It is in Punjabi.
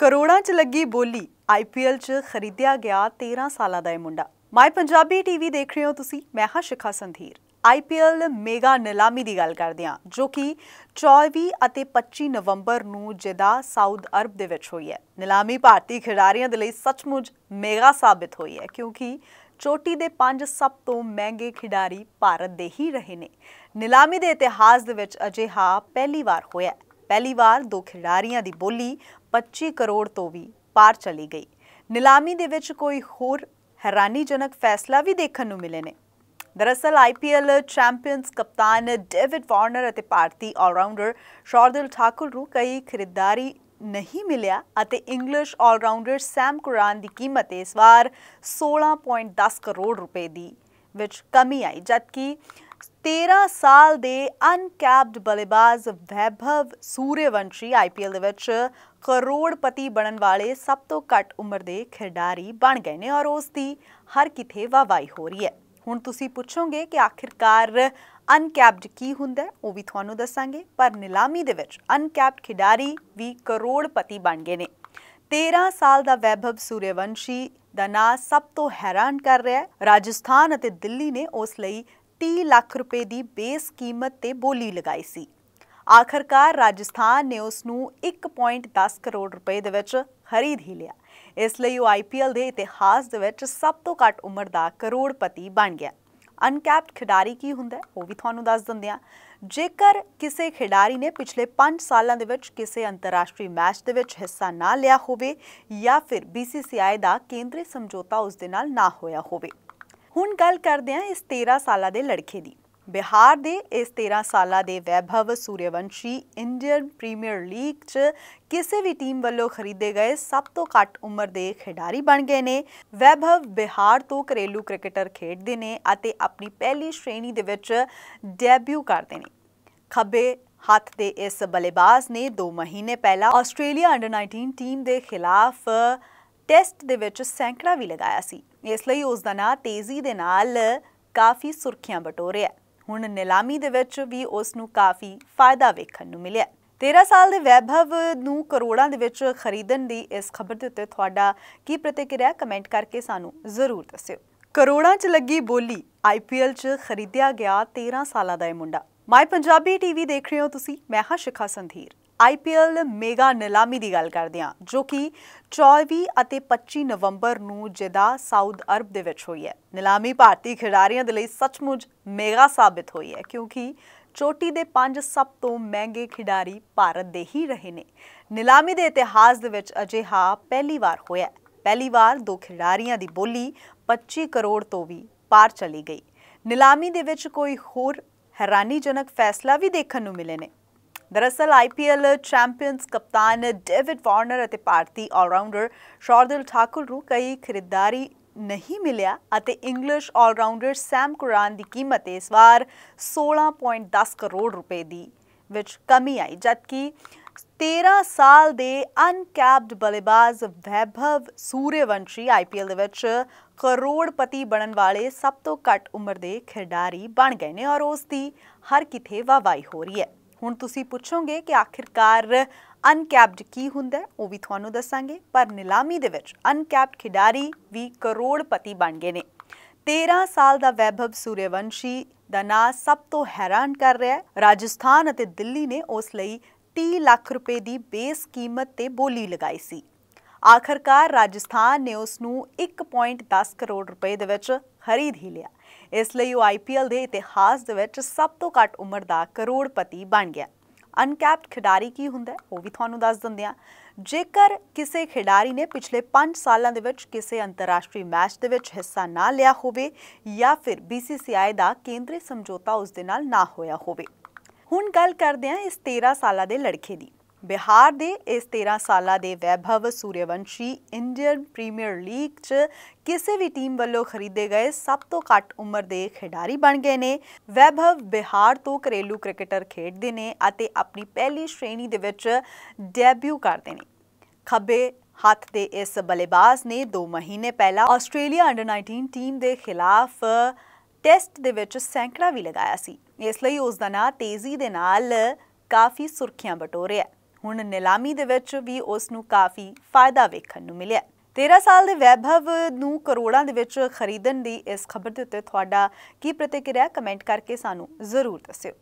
ਕਰੋੜਾਂ 'ਚ ਲੱਗੀ ਬੋਲੀ ਆਈਪੀਐਲ 'ਚ ਖਰੀਦਿਆ ਗਿਆ 13 ਸਾਲਾਂ ਦਾ ਇਹ ਮੁੰਡਾ ਮਾਈ ਪੰਜਾਬੀ ਟੀਵੀ ਦੇਖ ਰਹੇ ਹੋ ਤੁਸੀਂ ਮੈਂ ਹਾਂ ਸ਼ਿਖਾ ਸੰਧੀਰ ਆਈਪੀਐਲ ਮੇਗਾ ਨਿਲਾਮੀ ਦੀ ਗੱਲ ਕਰਦੇ ਹਾਂ ਜੋ ਕਿ 24 ਅਤੇ 25 ਨਵੰਬਰ ਨੂੰ ਜਿਦਾ ਸਾਊਦ ਅਰਬ ਦੇ ਵਿੱਚ ਹੋਈ ਹੈ ਨਿਲਾਮੀ ਭਾਰਤੀ ਖਿਡਾਰੀਆਂ ਦੇ ਲਈ ਸੱਚਮੁੱਚ ਮੇਗਾ ਸਾਬਿਤ ਹੋਈ ਹੈ ਕਿਉਂਕਿ ਚੋਟੀ ਦੇ ਪੰਜ ਸਭ ਤੋਂ ਮਹਿੰਗੇ ਖਿਡਾਰੀ ਭਾਰਤ ਦੇ ਹੀ ਰਹੇ ਨੇ ਨਿਲਾਮੀ ਦੇ ਇਤਿਹਾਸ ਦੇ ਵਿੱਚ ਅਜੇ ਹਾ ਪਹਿਲੀ ਵਾਰ ਹੋਇਆ ਹੈ ਪਹਿਲੀ ਵਾਰ ਦੋ ਖਿਡਾਰੀਆਂ ਦੀ ਬੋਲੀ 25 ਕਰੋੜ ਤੋਂ ਵੀ ਪਾਰ ਚਲੀ ਗਈ ਨਿਲਾਮੀ ਦੇ ਵਿੱਚ ਕੋਈ ਹੋਰ ਹੈਰਾਨੀਜਨਕ ਫੈਸਲਾ ਵੀ ਦੇਖਣ ਨੂੰ ਮਿਲੇ ਨੇ ਦਰਅਸਲ ਆਈਪੀਐਲ ਚੈਂਪੀਅਨਸ ਕਪਤਾਨ ਡੇਵਿਡ ਵਾਰਨਰ ਅਤੇ ਭਾਰਤੀ ਆਲਰਾਊਂਡਰ ਸ਼ਾਰਦਲ ਠਾਕੁਰ ਨੂੰ ਕਈ ਖਰੀਦਦਾਰੀ ਨਹੀਂ ਮਿਲਿਆ ਅਤੇ ਇੰਗਲਿਸ਼ ਆਲਰਾਊਂਡਰ ਸੈਮ ਕੁਰਾਨ ਦੀ ਕੀਮਤ ਇਸ ਵਾਰ 16.10 ਕਰੋੜ ਰੁਪਏ ਦੀ ਵਿੱਚ ਕਮੀ ਆਈ ਜਦਕਿ 13 ਸਾਲ ਦੇ ਅਨਕੈਪਡ ਬੱਲੇਬਾਜ਼ ਵੈਭਵ ਸੂਰਯਵੰਸ਼ੀ ਆਈਪੀਐਲ ਦੇ ਵਿੱਚ ਕਰੋੜਪਤੀ ਬਣਨ ਵਾਲੇ ਸਭ ਤੋਂ ਘੱਟ ਉਮਰ ਦੇ ਖਿਡਾਰੀ ਬਣ ਗਏ ਨੇ ਔਰ ਉਸ ਦੀ ਹਰ ਕਿਥੇ ਵਾਵਾਈ ਹੋ ਰਹੀ ਹੈ ਹੁਣ ਤੁਸੀਂ ਪੁੱਛੋਗੇ ਕਿ ਆਖਿਰਕਾਰ ਅਨਕੈਪਡ ਕੀ ਹੁੰਦਾ ਹੈ ਉਹ ਵੀ ਤੁਹਾਨੂੰ ਦੱਸਾਂਗੇ ਪਰ ਨਿਲਾਮੀ ਦੇ ਵਿੱਚ ਅਨਕੈਪਡ ਖਿਡਾਰੀ ਵੀ ਕਰੋੜਪਤੀ ਬਣ ਗਏ ਨੇ 13 ਸਾਲ ਦਾ ਵੈਭਵ ਸੂਰਯਵੰਸ਼ੀ ਦਾ ਨਾਂ ਸਭ ਤੋਂ ਹੈਰਾਨ ਕਰ ਰਿਹਾ ਹੈ ਰਾਜਸਥਾਨ ਅਤੇ ਦਿੱਲੀ ਨੇ ਉਸ ਲਈ 30 ਲੱਖ ਰੁਪਏ ਦੀ ਬੇਸ ਕੀਮਤ ਤੇ ਬੋਲੀ ਲਗਾਈ ਸੀ ਆਖਰਕਾਰ ਰਾਜਸਥਾਨ ਨੇ ਉਸ ਨੂੰ 1.10 ਕਰੋੜ ਰੁਪਏ ਦੇ ਵਿੱਚ ਖਰੀਦ ਹੀ ਲਿਆ ਇਸ ਲਈ ਉਹ ਆਈਪੀਐਲ ਦੇ ਇਤਿਹਾਸ ਦੇ ਵਿੱਚ ਸਭ ਤੋਂ ਘੱਟ ਉਮਰ ਦਾ ਕਰੋੜਪਤੀ ਬਣ ਗਿਆ ਅਨਕੈਪਡ ਖਿਡਾਰੀ ਕੀ ਹੁੰਦਾ ਉਹ ਵੀ ਤੁਹਾਨੂੰ ਦੱਸ ਦਿੰਦੇ ਆ ਜੇਕਰ ਕਿਸੇ ਖਿਡਾਰੀ ਨੇ ਪਿਛਲੇ 5 ਸਾਲਾਂ ਦੇ ਵਿੱਚ ਕਿਸੇ ਅੰਤਰਰਾਸ਼ਟਰੀ ਮੈਚ ਦੇ ਵਿੱਚ ਹਿੱਸਾ ਨਾ ਲਿਆ ਹੋਵੇ ਜਾਂ ਫਿਰ ਬੀਸੀਸੀਆਈ ਦਾ ਕੇਂਦਰੀ ਸਮਝੌਤਾ ਉਸ ਦੇ ਨਾਲ ਨਾ ਹੋਇਆ ਹੋਵੇ ਹੁਣ ਗੱਲ ਕਰਦੇ ਹਾਂ ਇਸ 13 ਸਾਲਾਂ ਦੇ ਲੜਕੇ ਦੀ ਬਿਹਾਰ ਦੇ ਇਸ 13 ਸਾਲਾਂ ਦੇ Vaibhav Suryavanshi Indian Premier League 'ਚ ਕਿਸੇ ਵੀ ਟੀਮ ਵੱਲੋਂ ਖਰੀਦੇ ਗਏ ਸਭ ਤੋਂ ਘੱਟ ਉਮਰ ਦੇ ਖਿਡਾਰੀ ਬਣ ਗਏ ਨੇ ਵੈਭਵ ਬਿਹਾਰ ਤੋਂ ਘਰੇਲੂ ਕ੍ਰਿਕਟਰ ਖੇਡਦੇ ਨੇ ਅਤੇ ਆਪਣੀ ਪਹਿਲੀ ਸ਼੍ਰੇਣੀ ਦੇ ਵਿੱਚ ਡੈਬਿਊ ਕਰਦੇ ਨੇ ਖੱਬੇ ਹੱਥ ਦੇ ਇਸ ਬੱਲੇਬਾਜ਼ ਨੇ 2 ਮਹੀਨੇ ਪਹਿਲਾਂ ਆਸਟ੍ਰੇਲੀਆ ਅੰਡਰ 19 ਟੀਮ ਦੇ ਖਿਲਾਫ ਟੈਸਟ ਦੇ ਵਿੱਚ ਸੈਂਕੜਾ ਵੀ ਲਗਾਇਆ ਸੀ ਇਸ ਲਈ ਉਸ ਦਾ ਨਾਂ ਤੇਜ਼ੀ ਦੇ ਨਾਲ ਕਾਫੀ ਸੁਰਖੀਆਂ ਬਟੋਰਿਆ ਹੁਣ ਨਿਲਾਮੀ ਦੇ ਵਿੱਚ ਵੀ ਉਸ ਨੂੰ ਕਾਫੀ ਫਾਇਦਾ ਵੇਖਣ ਨੂੰ ਮਿਲਿਆ 13 ਸਾਲ ਦੇ ਵੈਭਵ ਨੂੰ ਕਰੋੜਾਂ ਦੇ ਵਿੱਚ ਖਰੀਦਣ ਦੀ ਇਸ ਖਬਰ ਦੇ ਉੱਤੇ ਤੁਹਾਡਾ ਕੀ ਪ੍ਰਤੀਕਿਰਿਆ ਕਮੈਂਟ ਕਰਕੇ ਸਾਨੂੰ ਜ਼ਰੂਰ ਦੱਸਿਓ ਕਰੋੜਾਂ 'ਚ ਲੱਗੀ ਬੋਲੀ ਆਈਪੀਐਲ 'ਚ ਖਰੀਦਿਆ ਗਿਆ 13 ਸਾਲਾਂ ਦਾ ਇਹ ਮੁੰਡਾ ਮਾਈ ਪੰਜਾਬੀ ਟੀਵੀ ਦੇਖ ਰਹੇ ਹੋ ਤੁਸੀਂ ਮੈਂ ਹਾਂ ਸ਼ਿਖਾ ਸੰਧੀਰ ਆਈਪੀਐਲ ਮੇਗਾ ਨਿਲਾਮੀ ਦੀ ਗੱਲ ਕਰਦੇ ਹਾਂ ਜੋ ਕਿ 24 ਅਤੇ 25 ਨਵੰਬਰ ਨੂੰ ਜਿਦਾ ਸਾਊਦ ਅਰਬ ਦੇ ਵਿੱਚ ਹੋਈ ਹੈ ਨਿਲਾਮੀ ਭਾਰਤੀ ਖਿਡਾਰੀਆਂ ਦੇ ਲਈ ਸੱਚਮੁੱਚ ਮੇਗਾ ਸਾਬਿਤ ਹੋਈ ਹੈ ਕਿਉਂਕਿ ਚੋਟੀ ਦੇ ਪੰਜ ਸਭ ਤੋਂ ਮਹਿੰਗੇ ਖਿਡਾਰੀ ਭਾਰਤ ਦੇ ਹੀ ਰਹੇ ਨੇ ਨਿਲਾਮੀ ਦੇ ਇਤਿਹਾਸ ਦੇ ਵਿੱਚ ਅਜਿਹਾ ਪਹਿਲੀ ਵਾਰ ਹੋਇਆ ਪਹਿਲੀ ਵਾਰ ਦੋ ਖਿਡਾਰੀਆਂ ਦੀ ਬੋਲੀ 25 ਕਰੋੜ ਤੋਂ ਵੀ ਪਾਰ ਚਲੀ ਗਈ ਨਿਲਾਮੀ ਦੇ ਵਿੱਚ ਕੋਈ ਹੋਰ ਹੈਰਾਨੀਜਨਕ ਫੈਸਲਾ ਵੀ ਦੇਖਣ ਨੂੰ ਮਿਲੇ ਨੇ ਦਰਅਸਲ ਆਈਪੀਐਲ ਚੈਂਪੀਅਨਸ ਕਪਤਾਨ ਡੇਵਿਡ ਵਾਰਨਰ ਅਤੇ ਭਾਰਤੀ ਆਲਰਾਊਂਡਰ ਸ਼ਾਰਦੁਲ ਠਾਕੁਰ ਨੂੰ ਕਈ ਖਰੀਦਦਾਰੀ ਨਹੀਂ ਮਿਲਿਆ ਅਤੇ ਇੰਗਲਿਸ਼ ਆਲਰਾਊਂਡਰ ਸੈਮ ਕੁਰਾਨ ਦੀ ਕੀਮਤ ਇਸ ਵਾਰ 16.10 ਕਰੋੜ ਰੁਪਏ ਦੀ ਵਿੱਚ ਕਮੀ ਆਈ ਜਦਕਿ 13 ਸਾਲ ਦੇ ਅਨਕੈਪਡ ਬਲੇਬਾਜ਼ ਵੈਭਵ ਸੂਰਯਵੰਸ਼ੀ ਆਈਪੀਐਲ ਦੇ ਵਿੱਚ ਕਰੋੜਪਤੀ ਬਣਨ ਵਾਲੇ ਸਭ ਤੋਂ ਘੱਟ ਉਮਰ ਦੇ ਖਿਡਾਰੀ ਬਣ ਗਏ ਨੇ ਔਰ ਉਸ ਦੀ ਹਰ ਕਿਥੇ ਵਾਵਾਈ ਹੋ ਰਹੀ ਹੈ ਹੁਣ ਤੁਸੀਂ ਪੁੱਛੋਗੇ ਕਿ ਆਖਿਰਕਾਰ ਅਨਕੈਪਡ ਕੀ ਹੁੰਦਾ ਉਹ ਵੀ ਤੁਹਾਨੂੰ ਦੱਸਾਂਗੇ ਪਰ ਨਿਲਾਮੀ ਦੇ ਵਿੱਚ ਅਨਕੈਪਡ ਖਿਡਾਰੀ ਵੀ ਕਰੋੜਪਤੀ ਬਣ ਗਏ ਨੇ 13 ਸਾਲ ਦਾ ਵੈਭਵ ਸੂਰਯਵੰਸ਼ੀ ਦਾ ਨਾਂ ਸਭ ਤੋਂ ਹੈਰਾਨ ਕਰ ਰਿਹਾ ਹੈ ਰਾਜਸਥਾਨ ਅਤੇ ਦਿੱਲੀ ਨੇ ਉਸ ਲਈ 30 ਲੱਖ ਰੁਪਏ ਦੀ ਬੇਸ ਕੀਮਤ ਤੇ ਬੋਲੀ ਲਗਾਈ ਸੀ ਆਖਰਕਾਰ ਰਾਜਸਥਾਨ ਨੇ ਉਸ ਨੂੰ 1.10 ਕਰੋੜ ਰੁਪਏ ਦੇ ਵਿੱਚ ਖਰੀਦ ਹੀ ਲਿਆ ਇਸ ਲਈ ਉਹ ਆਈਪੀਐਲ ਦੇ ਇਤਿਹਾਸ ਦੇ ਵਿੱਚ ਸਭ ਤੋਂ ਘੱਟ ਉਮਰ ਦਾ ਕਰੋੜਪਤੀ ਬਣ ਗਿਆ ਅਨਕੈਪਡ ਖਿਡਾਰੀ ਕੀ ਹੁੰਦਾ ਉਹ ਵੀ ਤੁਹਾਨੂੰ ਦੱਸ ਦਿੰਦੇ ਆ ਜੇਕਰ ਕਿਸੇ ਖਿਡਾਰੀ ਨੇ ਪਿਛਲੇ 5 ਸਾਲਾਂ ਦੇ ਵਿੱਚ ਕਿਸੇ ਅੰਤਰਰਾਸ਼ਟਰੀ ਮੈਚ ਦੇ ਵਿੱਚ ਹਿੱਸਾ ਨਾ ਲਿਆ ਹੋਵੇ ਜਾਂ ਫਿਰ ਬੀਸੀਸੀਆਈ ਦਾ ਕੇਂਦਰੀ ਸਮਝੌਤਾ ਉਸ ਦੇ ਨਾਲ ਨਾ ਹੋਇਆ ਹੋਵੇ ਹੁਣ ਗੱਲ ਕਰਦੇ ਆ ਇਸ 13 ਸਾਲਾਂ ਦੇ ਲੜਕੇ ਦੀ ਬਿਹਾਰ ਦੇ ਇਸ 13 ਸਾਲਾ ਦੇ Vaibhav Suryavanshi Indian Premier League 'ਚ ਕਿਸੇ ਵੀ ਟੀਮ ਵੱਲੋਂ ਖਰੀਦੇ ਗਏ ਸਭ ਤੋਂ ਘੱਟ ਉਮਰ ਦੇ ਖਿਡਾਰੀ ਬਣ ਗਏ ਨੇ ਵੈਭਵ ਬਿਹਾਰ ਤੋਂ ਘਰੇਲੂ ਕ੍ਰਿਕਟਰ ਖੇਡਦੇ ਨੇ ਅਤੇ ਆਪਣੀ ਪਹਿਲੀ ਸ਼੍ਰੇਣੀ ਦੇ ਵਿੱਚ ਡੈਬਿਊ ਕਰਦੇ ਨੇ ਖੱਬੇ ਹੱਥ ਦੇ ਇਸ ਬੱਲੇਬਾਜ਼ ਨੇ 2 ਮਹੀਨੇ ਪਹਿਲਾਂ ਆਸਟ੍ਰੇਲੀਆ ਅੰਡਰ 19 ਟੀਮ ਦੇ ਖਿਲਾਫ ਟੈਸਟ ਦੇ ਵਿੱਚ ਸੈਂਕੜਾ ਵੀ ਲਗਾਇਆ ਸੀ ਇਸ ਲਈ ਉਸ ਦਾ ਨਾਂ ਤੇਜ਼ੀ ਦੇ ਨਾਲ ਕਾਫੀ ਸੁਰਖੀਆਂ ਬਟੋਰਿਆ ਹੁਣ ਨਿਲਾਮੀ ਦੇ ਵਿੱਚ ਵੀ ਉਸ ਨੂੰ ਕਾਫੀ ਫਾਇਦਾ ਵੇਖਣ ਨੂੰ ਮਿਲਿਆ 13 ਸਾਲ ਦੇ ਵੈਭਵ ਨੂੰ ਕਰੋੜਾਂ ਦੇ ਵਿੱਚ ਖਰੀਦਣ ਦੀ ਇਸ ਖਬਰ ਦੇ ਉੱਤੇ ਤੁਹਾਡਾ ਕੀ ਪ੍ਰਤੀਕਿਰਿਆ ਕਮੈਂਟ ਕਰਕੇ ਸਾਨੂੰ ਜ਼ਰੂਰ ਦੱਸਿਓ